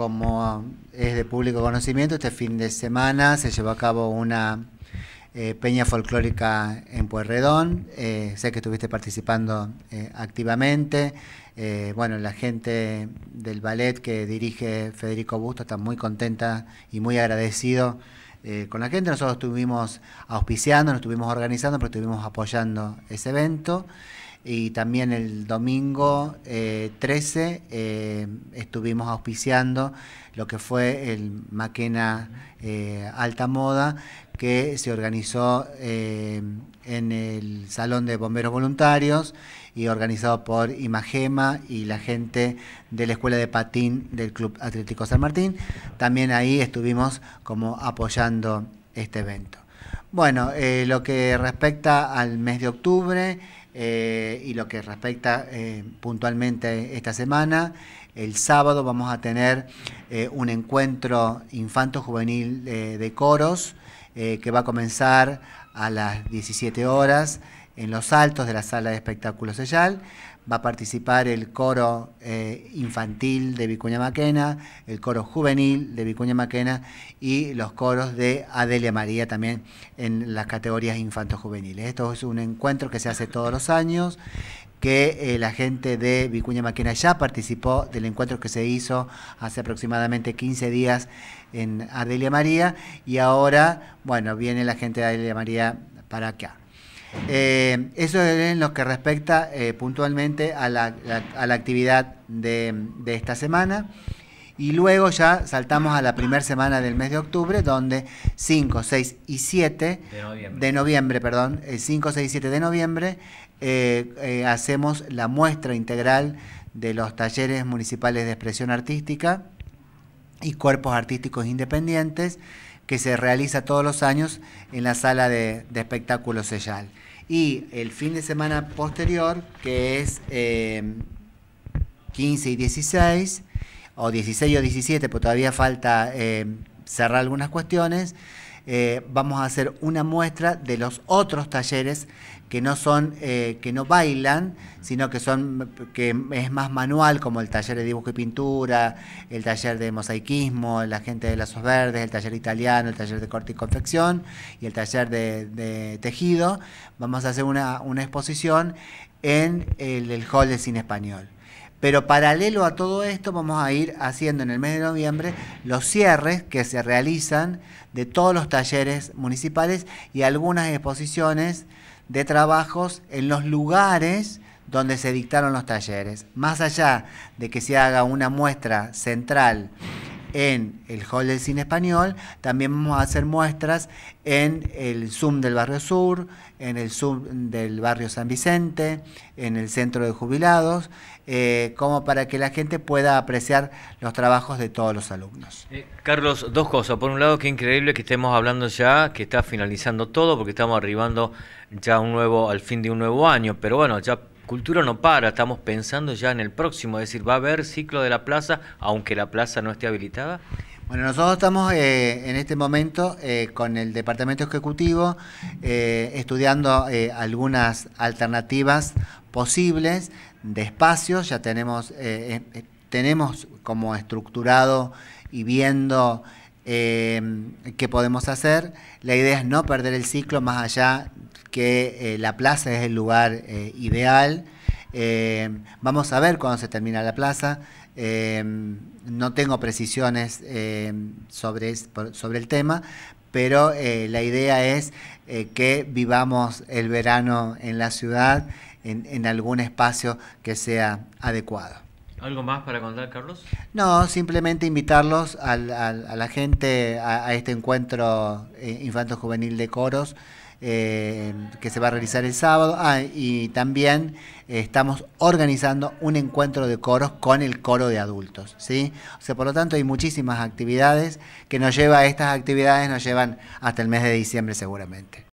Como es de público conocimiento, este fin de semana se llevó a cabo una eh, peña folclórica en Puerredón. Eh, sé que estuviste participando eh, activamente. bueno, la gente del ballet que dirige Federico Busto está muy contenta y muy agradecido con la gente. Nosotros estuvimos auspiciando, nos estuvimos organizando, pero estuvimos apoyando ese evento y también el domingo 13 eh, eh, estuvimos auspiciando lo que fue el Maquena eh, Alta Moda que se organizó en el Salón de Bomberos Voluntarios y organizado por Imagema y la gente de la Escuela de Patín del Club Atlético San Martín. También ahí estuvimos como apoyando este evento. Bueno, lo que respecta al mes de octubre, eh, y lo que respecta eh, puntualmente esta semana, el sábado vamos a tener eh, un encuentro infanto-juvenil de coros que va a comenzar a las 17 horas en los altos de la sala de espectáculos Sellal. Va a participar el coro eh, infantil de Vicuña Maquena, el coro juvenil de Vicuña Maquena y los coros de Adelia María también en las categorías infantos juveniles. Esto es un encuentro que se hace todos los años que eh, la gente de Vicuña Maquena ya participó del encuentro que se hizo hace aproximadamente 15 días en Adelia María y ahora, bueno, viene la gente de Adelia María para acá. Eh, eso es en lo que respecta eh, puntualmente a la, actividad de, esta semana. Y luego ya saltamos a la primera semana del mes de octubre, donde 5, 6 y 7 de noviembre, 5, 6 y 7 de noviembre eh, hacemos la muestra integral de los talleres municipales de expresión artística y cuerpos artísticos independientes que se realiza todos los años en la sala de, de espectáculos Sellal. Y el fin de semana posterior, que es 15 eh, y 16, o 16 o 17, pues todavía falta eh, cerrar algunas cuestiones, eh, vamos a hacer una muestra de los otros talleres que no son, eh, que no bailan, sino que son, que es más manual, como el taller de dibujo y pintura, el taller de mosaicismo, la gente de lazos verdes, el taller italiano, el taller de corte y confección y el taller de, tejido. Vamos a hacer una, exposición en el, Hall de Cine Español. Pero paralelo a todo esto vamos a ir haciendo en el mes de noviembre los cierres que se realizan de todos los talleres municipales y algunas exposiciones de trabajos en los lugares donde se dictaron los talleres. Más allá de que se haga una muestra central en el Hall del Cine Español, también vamos a hacer muestras en el Zoom del Barrio Sur, en el Zoom del Barrio San Vicente, en el Centro de Jubilados, eh, como para que la gente pueda apreciar los trabajos de todos los alumnos. Eh, Carlos, dos cosas. Por un lado, qué increíble que estemos hablando ya, que está finalizando todo, porque estamos arribando ya un nuevo, al fin de un nuevo año, pero bueno, ya Cultura no para, estamos pensando ya en el próximo, es decir, ¿va a haber ciclo de la plaza aunque la plaza no esté habilitada? Bueno, nosotros estamos eh, en este momento eh, con el Departamento Ejecutivo eh, estudiando algunas alternativas posibles de espacios, ya tenemos, tenemos como estructurado y viendo Em, qué podemos hacer. La idea es no perder el ciclo más allá que eh, la plaza es el lugar eh, ideal. Em, vamos a ver cuándo se termina la plaza. Em, no tengo precisiones sobre, sobre el tema, pero eh, la idea es que vivamos el verano en la ciudad en algún espacio que sea adecuado. ¿Algo más para contar, Carlos? No, simplemente invitarlos a la gente a, este encuentro eh, Infanto Juvenil de Coros. Eh, que se va a realizar el sábado. Ah, y también eh, estamos organizando un encuentro de coros con el coro de adultos. ¿sí? O sea, por lo tanto, hay muchísimas actividades que nos lleva estas actividades, nos llevan hasta el mes de diciembre seguramente.